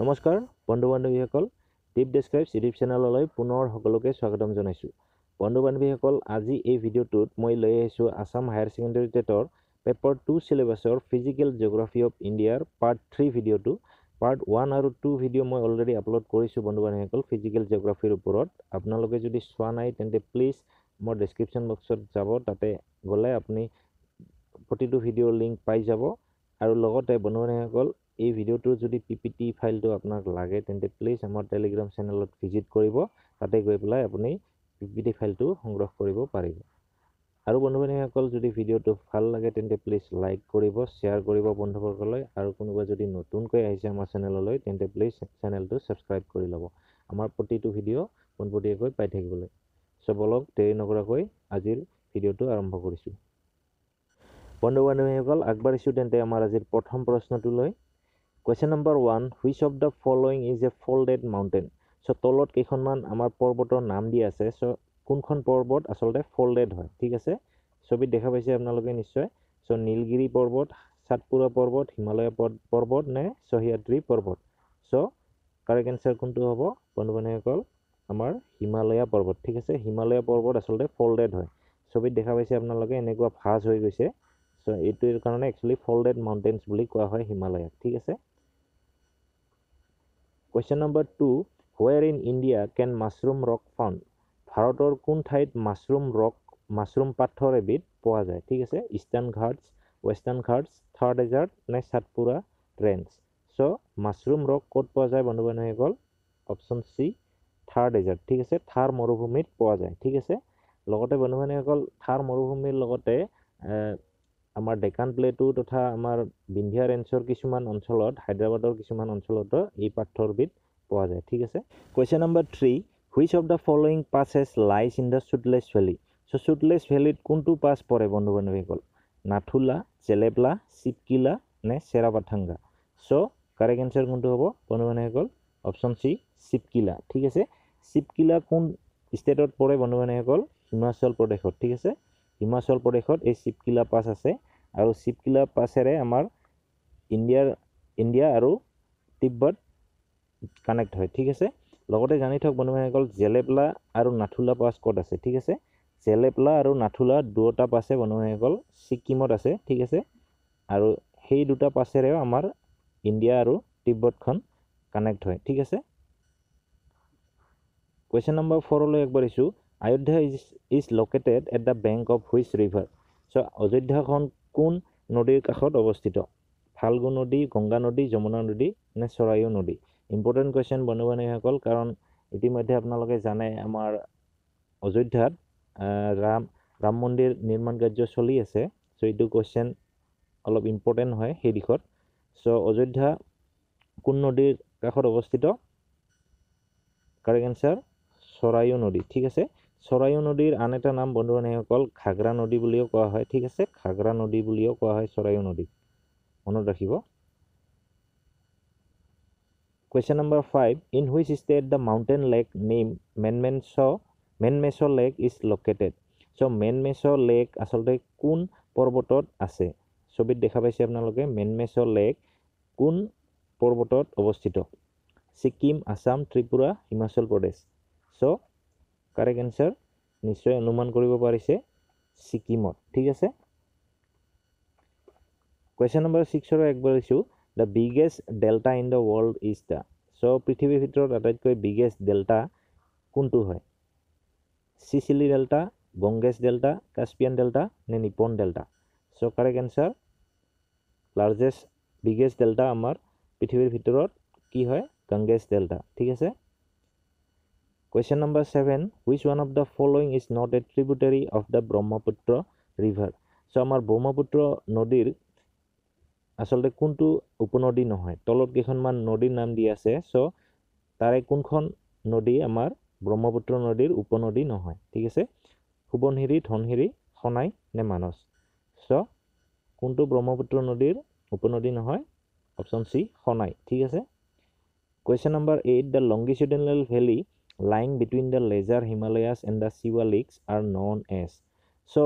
নমস্কাৰ বন্ধু বান্ধৱীসকল ডিপ ডেছক্ৰাইবছ ইউটিউব চেনেললৈ পুনৰ সকলোকে স্বাগতম জনাইছোঁ বন্ধু বান্ধৱীসকল আজি এই ভিডিঅ'টোত মই লৈ আহিছোঁ আছাম হায়াৰ ছেকেণ্ডেৰী টেটৰ পেপাৰ টু চিলেবাছৰ ফিজিকেল জিঅ'গ্ৰাফী অফ ইণ্ডিয়াৰ পাৰ্ট থ্ৰী ভিডিঅ'টো পাৰ্ট ওৱান আৰু টু ভিডিঅ' মই অলৰেডি আপলোড কৰিছোঁ বন্ধু বান্ধৱীসকল ফিজিকেল জিঅগ্ৰাফিৰ ওপৰত আপোনালোকে যদি চোৱা নাই তেন্তে প্লিজ মোৰ ডেছক্ৰিপশ্যন বক্সত যাব তাতে গ'লে আপুনি প্ৰতিটো ভিডিঅ'ৰ লিংক পাই যাব আৰু লগতে বন্ধু বান্ধৱীসকল এই ভিডিওটো যদি পি পি টি ফাইলটো আপোনাক লাগে তেন্তে প্লিজ আমাৰ টেলিগ্ৰাম চেনেলত ভিজিট কৰিব তাতে গৈ পেলাই আপুনি পি পি টি ফাইলটো সংগ্ৰহ কৰিব পাৰিব আৰু বন্ধু বান্ধৱীসকল যদি ভিডিঅ'টো ভাল লাগে তেন্তে প্লিজ লাইক কৰিব শ্বেয়াৰ কৰিব বন্ধুবৰ্গলৈ আৰু কোনোবা যদি নতুনকৈ আহিছে আমাৰ চেনেললৈ তেন্তে প্লিজ চেনেলটো ছাবস্ক্ৰাইব কৰি ল'ব আমাৰ প্ৰতিটো ভিডিঅ' পোনপটীয়াকৈ পাই থাকিবলৈ চবলক দেৰি নকৰাকৈ আজিৰ ভিডিঅ'টো আৰম্ভ কৰিছোঁ বন্ধু বান্ধৱীসকল আগবাঢ়িছোঁ তেন্তে আমাৰ আজিৰ প্ৰথম প্ৰশ্নটোলৈ question number one which of the following is a folded mountain so' তলত কেইখনমান আমাৰ পৰ্বতৰ নাম দি আছে চ' কোনখন পৰ্বত আচলতে ফল্ডেড হয় ঠিক আছে ছবিত দেখা পাইছে আপোনালোকে নিশ্চয় চ' নীলগিৰি পৰ্বত সাতপুৰা পৰ্বত হিমালয় পৰ্বত নে সহিয়াদ্ৰী পৰ্বত চ' কাৰেক্ট এনচাৰ কোনটো হ'ব বন্ধু বান্ধৱীসকল আমাৰ হিমালয়া পৰ্বত ঠিক আছে হিমালয়া পৰ্বত আচলতে ফল্ডেড হয় ছবিত দেখা পাইছে আপোনালোকে এনেকুৱা ভাজ হৈ গৈছে চ' এইটোৰ কাৰণে একচুৱেলি ফল্ডেড মাউণ্টেইনছ বুলি কোৱা হয় হিমালয়াক ঠিক আছে question number two where in India can mushroom rock found ভাৰতৰ কোন ঠাইত মাছৰুম ৰক মাছৰুম পাথৰ এবিধ পোৱা যায় ঠিক আছে Eastern Ghats Western Ghats Thar desert নে Satpura range so' mushroom rock ক'ত পোৱা যায় বন্ধু বান্ধৱীসকল অপশ্যন চি থাৰ্ড ডেজাৰ্ট ঠিক আছে থাৰ মৰুভূমিত পোৱা যায় ঠিক আছে লগতে বন্ধু বান্ধৱীসকল থাৰ মৰুভূমিৰ লগতে আমাৰ ডেকান প্লেটো তথা আমাৰ বিন্ধিয়া ৰেঞ্চৰ কিছুমান অঞ্চলত হায়দৰাবাদৰ কিছুমান অঞ্চলতো এই পাথৰবিধ পোৱা যায় ঠিক আছে question number three which of the following as lies in the Sutlej valley so' চুটলেছ ভেলিত কোনটো পাছ পৰে বন্ধু বান্ধৱীসকল নাথুলা জেলেপলা চিপকিলা নে চেৰাপাথাংগা চ' কাৰেক্ট এনচাৰ কোনটো হ'ব বন্ধু বান্ধৱীসকল অপশ্যন চি চিপকিলা ঠিক আছে চিপকিলা কোন ষ্টেটত পৰে বন্ধু বান্ধৱীসকল হিমাচল প্ৰদেশত ঠিক আছে হিমাচল প্ৰদেশত এই চিপকিলা পাছ আছে আৰু চিপকিলা পাছেৰে আমাৰ ইণ্ডিয়াৰ ইণ্ডিয়া আৰু তিব্বত কানেক্ট হয় ঠিক আছে লগতে জানি থওক বন্ধুবান্ধীসকল জেলেপলা আৰু নাথুলা পাছ ক'ত আছে ঠিক আছে জেলেপলা আৰু নাথুলা দুটা পাছে বন্ধুবান্ধীসকল ছিকিমত আছে ঠিক আছে আৰু সেই দুটা পাছেৰেও আমাৰ ইণ্ডিয়া আৰু তিব্বতখন কানেক্ট হয় ঠিক আছে কুৱেশ্যন নম্বৰ ফ'ৰলৈ আগবাঢ়িছোঁ দিছোঁ Ayodhya is is located at the bank of which river so' অযোধ্যাখন কোন নদীৰ কাষত অৱস্থিত ফাল্গু নদী গংগা নদী যমুনা নদী নে চৰাইও নদী ইম্পৰ্টেণ্ট কুৱেশ্যন বন্ধু বান্ধৱীসকল কাৰণ ইতিমধ্যে আপোনালোকে জানে আমাৰ অযোধ্যাত ৰাম ৰাম মন্দিৰ নিৰ্মাণ কাৰ্য চলি আছে চ' এইটো কুৱেশ্যন অলপ ইম্পৰ্টেণ্ট হয় সেই দিশত চ' অযোধ্যা কোন নদীৰ কাষত অৱস্থিত কাৰেক্ট এনচাৰ চৰাইও নদী ঠিক আছে চৰাইও নদীৰ আন এটা নাম বন্ধু বান্ধৱীসকল ঘাগৰা নদী বুলিও কোৱা হয় ঠিক আছে ঘাগৰা নদী বুলিও কোৱা হয় চৰাইও নদীক মনত ৰাখিব question number five in which state the mountain lake name Menmecho Menmecho lake is located so' Menmecho lake আচলতে কোন পৰ্বতত আছে ছবিত দেখা পাইছে আপোনালোকে মেনমেছ লেক কোন পৰ্বতত অৱস্থিত Sikkim Assam Tripura Himachal Pradesh so' correct answer নিশ্চয় অনুমান কৰিব পাৰিছে ছিকিমত ঠিক আছে কুৱেশ্যন নম্বৰ ছিক্সৰ একবাৰ দিছোঁ the biggest delta in the world is the so' পৃথিৱীৰ ভিতৰত আটাইতকৈ বিগেষ্ট ডেল্টা কোনটো হয় Sicily delta Ganges delta Caspian delta নে নিপন delta so' correct answer largest biggest delta আমাৰ পৃথিৱীৰ ভিতৰত কি হয় গংগেছ ডেল্টা ঠিক আছে question number seven which one of the following is not a tributary of the Brahmaputra river so' আমাৰ ব্ৰহ্মপুত্ৰ নদীৰ আচলতে কোনটো উপনদী নহয় তলত কেইখনমান নদীৰ নাম দি আছে চ' তাৰে কোনখন নদী আমাৰ ব্ৰহ্মপুত্ৰ নদীৰ উপনদী নহয় ঠিক আছে সোৱণশিৰি ধনশিৰি সনাই নে মানস চ' কোনটো ব্ৰহ্মপুত্ৰ নদীৰ উপনদী নহয় অপশ্যন চি সনাই ঠিক আছে question number eight the longitudinal valley lying between the lesser Himalayas and the Shiwaliks are known as so'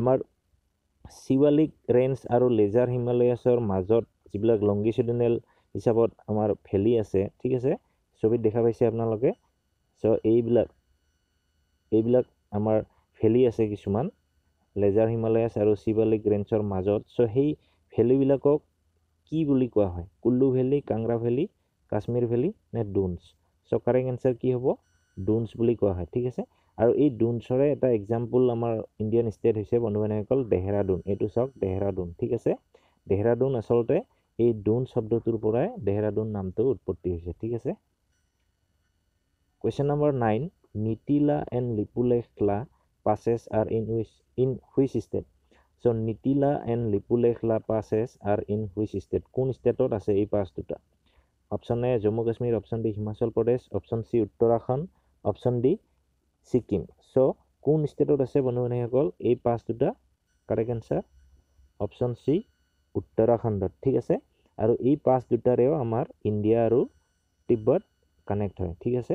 আমাৰ চিৱালিক ৰেঞ্জ আৰু লেজাৰ হিমালয়াছৰ মাজত যিবিলাক লংগিচিডনেল হিচাপত আমাৰ ভেলি আছে ঠিক আছে ছবিত দেখা পাইছে আপোনালোকে চ' এইবিলাক এইবিলাক আমাৰ ভেলি আছে কিছুমান লেজাৰ হিমালয়াছ আৰু চিৱালিক ৰেঞ্জৰ মাজত চ' সেই ভেলিবিলাকক কি বুলি কোৱা হয় Kullu valley Kangra valley Kashmir valley নে ডুনছ চকাৰিং এনচাৰ কি হ'ব ডুনছ বুলি কোৱা হয় ঠিক আছে আৰু এই ডোনছৰে এটা এক্সাম্পল আমাৰ ইণ্ডিয়ান ষ্টেট হৈছে বন্ধু বান্ধৱীসকল দেহৰাডুন এইটো চাওক দেহৰাডুন ঠিক আছে দেহৰাডুন আচলতে এই ডোন শব্দটোৰ পৰাই দেহৰাডুন নামটো উৎপত্তি হৈছে ঠিক আছে question number nine Niti La and Lipulekh La passes are in which in which state so' Niti La and Lipulekh La passes are in which state কোন ষ্টেটত আছে এই পাছ দুটা option A Jammu Kashmir option B Himachal Pradesh option C Uttarakhand option D Sikkim so' কোন ষ্টেটত আছে বন্ধু বান্ধৱীসকল এই পাঁচ দুটা কাৰেক্ট এনচাৰ অপশ্যন চি উত্তৰাখণ্ডত ঠিক আছে আৰু এই পাঁচ দুটাৰেও আমাৰ ইণ্ডিয়া আৰু তিব্বত কানেক্ট হয় ঠিক আছে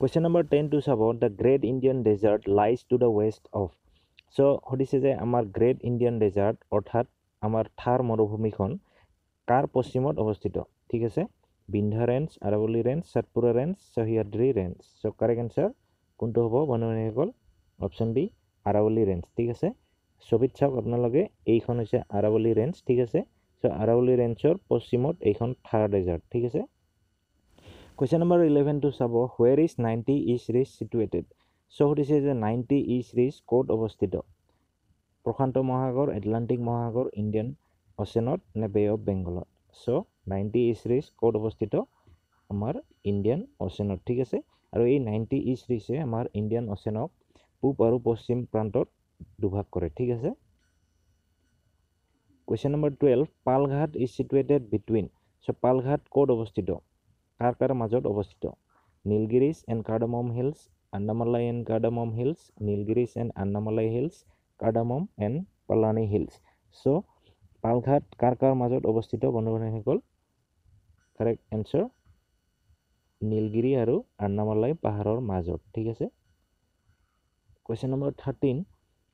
কুৱেশ্যন নম্বৰ টেনটো চাব the great Indian desert lies to the west of so' সুধিছে যে আমাৰ গ্ৰেট ইণ্ডিয়ান ডেজাৰ্ট অৰ্থাৎ আমাৰ থাৰ মৰুভূমিখন কাৰ পশ্চিমত অৱস্থিত ঠিক আছে Vindhya range Aravalli range Satpura range Sahyadri range so' correct answer কোনটো হ'ব বনবাসীসকল অপশ্যন বি আৰাৱলী ৰেঞ্জ ঠিক আছে ছবিত চাওক আপোনালোকে এইখন হৈছে আৰাৱলী ৰেঞ্জ ঠিক আছে চ' আৰাৱলী ৰেঞ্জৰ পশ্চিমত এইখন থাৰ ডেজাৰ্ট ঠিক আছে কুৱেশ্যন নম্বৰ ইলেভেনটো চাব where is ninety east ridge situated so' সুধিছে যে নাইণ্টি ইষ্ট ৰিজ ক'ত অৱস্থিত প্ৰশান্ত মহাসাগৰ এটলাণ্টিক মহাসাগৰ ইণ্ডিয়ান অ'চেনত নে বে অৱ বেংগলত চ' নাইণ্টি ইচ ৰেচ ক'ত অৱস্থিত আমাৰ ইণ্ডিয়ান অ'চেনত ঠিক আছে আৰু এই নাইণ্টি ইচ ৰেচে আমাৰ ইণ্ডিয়ান অ'চেনক পূব আৰু পশ্চিম প্ৰান্তত দুভাগ কৰে ঠিক আছে question number twelve Palghat is situated between so' Palghat ক'ত অৱস্থিত কাৰ কাৰ মাজত অৱস্থিত Nilgiris and cardamom hills Anamalai and cardamom hills Nilgiris and Anamalai hills cardamom and Palani hills so' Palghat কাৰ কাৰ মাজত অৱস্থিত বন্ধু বান্ধৱীসকল কাৰেক্ট এনচাৰ নীলগিৰি আৰু আন্নামালাই পাহাৰৰ মাজত ঠিক আছে question number thirteen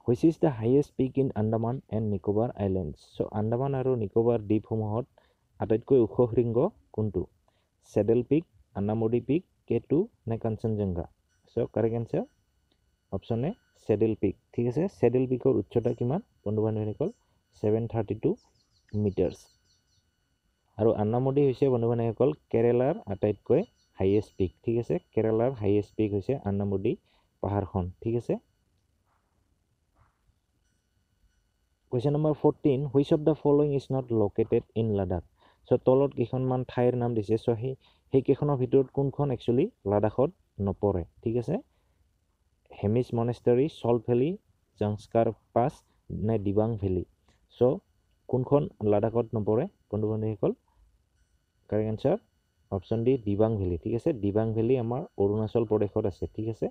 which is the highest peak in Andaman and Nicobar islands so' Andaman আৰু নিকোবাৰ দ্বীপসমূহত আটাইতকৈ ওখ শৃংগ কোনটো চেডেল পিক আণ্ডামুডি পিক কে টু নে Kanchenjunga so' correct answer option A saddle peak ঠিক আছে চেডেল পিকৰ উচ্চতা কিমান বন্ধু বান্ধৱীসকল ছেভেন থাৰ্টি টু মিটাৰ্ছ আৰু আন্নামুডি হৈছে বন্ধু বান্ধৱীসকল কেৰেলাৰ আটাইতকৈ হাইয়েষ্ট পিক ঠিক আছে কেৰেলাৰ হাইয়েষ্ট পিক হৈছে আন্নামুডি পাহাৰখন ঠিক আছে question number fourteen which of the following is not located in Ladakh so' তলত কেইখনমান ঠাইৰ নাম দিছে চ' সেই সেইকেইখনৰ ভিতৰত কোনখন একচুৱেলি লাডাখত নপৰে ঠিক আছে হেমিজ মনেষ্টৰী চল্ট ভেলি জংস্কাৰ পাছ নে দিবাং ভেলী চ' কোনখন লাডাখত নপৰে কোনটো বন্ধু হ'ল correct answer option D Dibang valley ঠিক আছে দিবাং ভেলী আমাৰ অৰুণাচল প্ৰদেশত আছে ঠিক আছে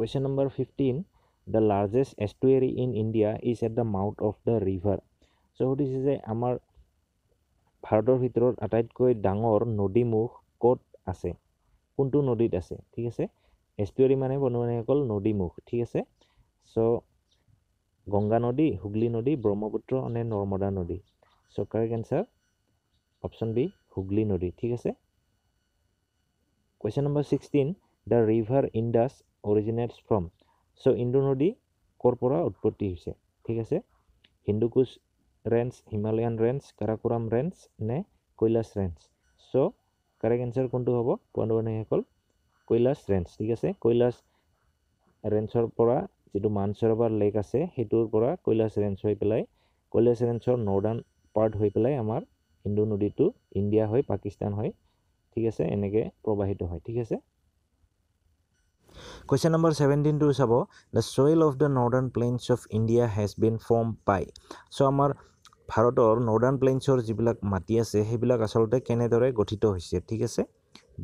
question number fifteen the largest estuary in India is at the mouth of the river so' সুধিছে যে আমাৰ ভাৰতৰ ভিতৰত আটাইতকৈ ডাঙৰ নদীমুখ ক'ত আছে কোনটো নদীত আছে ঠিক আছে এষ্টুৱেৰী মানে বন্ধু বান্ধৱীসকল নদীমুখ ঠিক আছে চ' গংগা নদী হুগলী নদী ব্ৰহ্মপুত্ৰ নে নৰ্মদা নদী so' correct answer option B Hooghly নদী ঠিক আছে question number sixteen the river Indus originates from so' Indu নদী ক'ৰ পৰা উৎপত্তি হৈছে ঠিক আছে Hindu Kush range Himalayan range Karakoram range নে Kailash range so' correct answer কোনটো হ'ব পোৱা নিবনিসকল কৈলাশ ৰেঞ্চ ঠিক আছে কৈলাশ ৰেঞ্চৰ পৰা যিটো মানসৰোবৰ লেক আছে সেইটোৰ পৰা কৈলাশ ৰেঞ্জ হৈ পেলাই কৈলাশ ৰেঞ্জৰ নৰ্দাৰ্ণ পাৰ্ট হৈ পেলাই আমাৰ হিন্দু নদীটো ইণ্ডিয়া হৈ পাকিস্তান হৈ ঠিক আছে এনেকৈ প্ৰবাহিত হয় ঠিক আছে কুৱেশ্যন নম্বৰ ছেভেণ্টিনটো চাব the soil of the northern plains of India has been formed by so' আমাৰ ভাৰতৰ নৰ্দাৰ্ণ প্লেইনছৰ যিবিলাক মাটি আছে সেইবিলাক আচলতে কেনেদৰে গঠিত হৈছে ঠিক আছে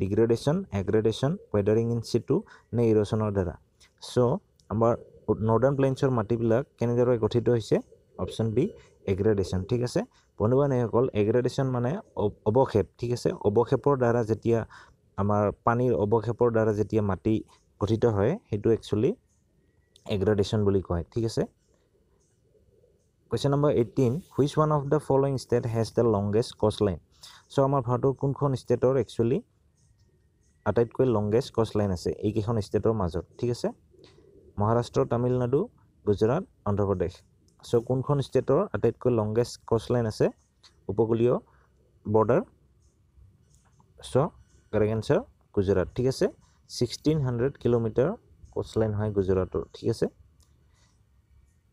ডিগ্ৰেডেশ্যন এগ্ৰেডেশ্যন ৱেডাৰিং ইন চিটু নে ইৰোচনৰ দ্বাৰা চ' আমাৰ নৰ্ডাৰ্ণ প্লেইনছৰ মাটিবিলাক কেনেদৰে গঠিত হৈছে অপশ্যন বি এগ্ৰেডেশ্যন ঠিক আছে বন্ধুবান্ধীসকল এগ্ৰেডেশ্যন মানে অৱক্ষেপ ঠিক আছে অৱক্ষেপৰ দ্বাৰা যেতিয়া আমাৰ পানীৰ অৱক্ষেপৰ দ্বাৰা যেতিয়া মাটি গঠিত হয় সেইটো একচুৱেলি এগ্ৰেডেশ্যন বুলি কয় ঠিক আছে question number eighteen which one of the following state has the longest coastline so' আমাৰ ভাৰতৰ কোনখন ষ্টেটৰ একচুৱেলি আটাইতকৈ লংগেষ্ট কষ্টলাইন আছে এইকেইখন ষ্টেটৰ মাজত ঠিক আছে মহাৰাষ্ট্ৰ তামিলনাডু গুজৰাট অন্ধ্ৰপ্ৰদেশ চ' কোনখন ষ্টেটৰ আটাইতকৈ লংগেষ্ট কষ্টলাইন আছে উপকূলীয় বৰ্ডাৰ চ' কেৰেগেঞ্চাৰ গুজৰাট ঠিক আছে ছিক্সটিন হাণ্ড্ৰেড কিলোমিটাৰ কষ্টলাইন হয় গুজৰাটৰ ঠিক আছে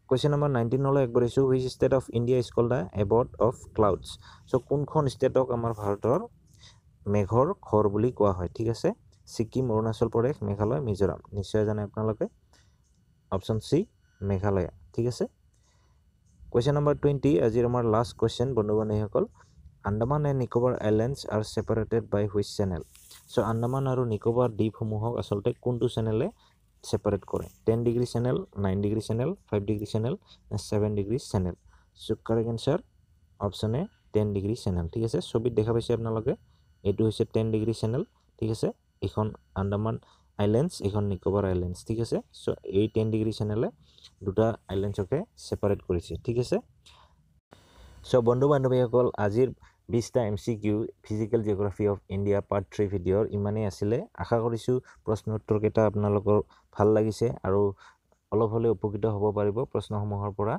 কুৱেশ্যন নম্বৰ নাইণ্টিনলৈ আগবাঢ়িছোঁ which state of India is called the abode of clouds so' কোনখন ষ্টেটক আমাৰ ভাৰতৰ মেঘৰ ঘৰ বুলি কোৱা হয় ঠিক আছে ছিকিম অৰুণাচল প্ৰদেশ মেঘালয় মিজোৰাম নিশ্চয় জানে আপোনালোকে অপশ্যন চি মেঘালয়া ঠিক আছে কুৱেশ্যন নম্বৰ টুৱেণ্টি আজিৰ আমাৰ লাষ্ট কুৱেশ্যন বন্ধু বান্ধৱীসকল Andaman and Nicobar islands are separated by which channel so' Andaman আৰু নিকোবাৰ দ্বীপসমূহক আচলতে কোনটো চেনেলে ছেপাৰেট কৰে ten degree channel nine degree channel five degree channel নে seven degree channel so' correct answer option A ten degree channel ঠিক আছে ছবিত দেখা পাইছে আপোনালোকে এইটো হৈছে টেন ডিগ্ৰী চেনেল ঠিক আছে এইখন আন্দামান আইলেণ্ডছ এইখন নিকোবৰ আইলেণ্ডছ ঠিক আছে চ' এই টেন ডিগ্ৰী চেনেলে দুটা আইলেণ্ডছকে ছেপাৰেট কৰিছে ঠিক আছে চ' বন্ধু বান্ধৱীসকল আজিৰ বিছটা M C Q physical geography of India part three ভিডিঅ'ৰ ইমানেই আছিলে আশা কৰিছোঁ প্ৰশ্ন উত্তৰকেইটা আপোনালোকৰ ভাল লাগিছে আৰু অলপ হ'লেও উপকৃত হ'ব পাৰিব প্ৰশ্নসমূহৰ পৰা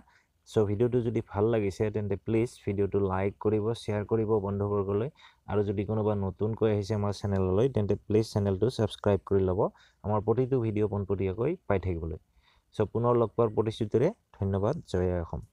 চ' ভিডিঅ'টো যদি ভাল লাগিছে তেন্তে প্লিজ ভিডিঅ'টো লাইক কৰিব শ্বেয়াৰ কৰিব বন্ধুবৰ্গলৈ আৰু যদি কোনোবা নতুনকৈ আহিছে আমাৰ চেনেললৈ তেন্তে প্লিজ চেনেলটো ছাবস্ক্ৰাইব কৰি ল'ব আমাৰ প্ৰতিটো ভিডিঅ' পোনপটীয়াকৈ পাই থাকিবলৈ চ' পুনৰ লগ পোৱাৰ প্ৰতিশ্ৰুতিৰে ধন্যবাদ জয় অসম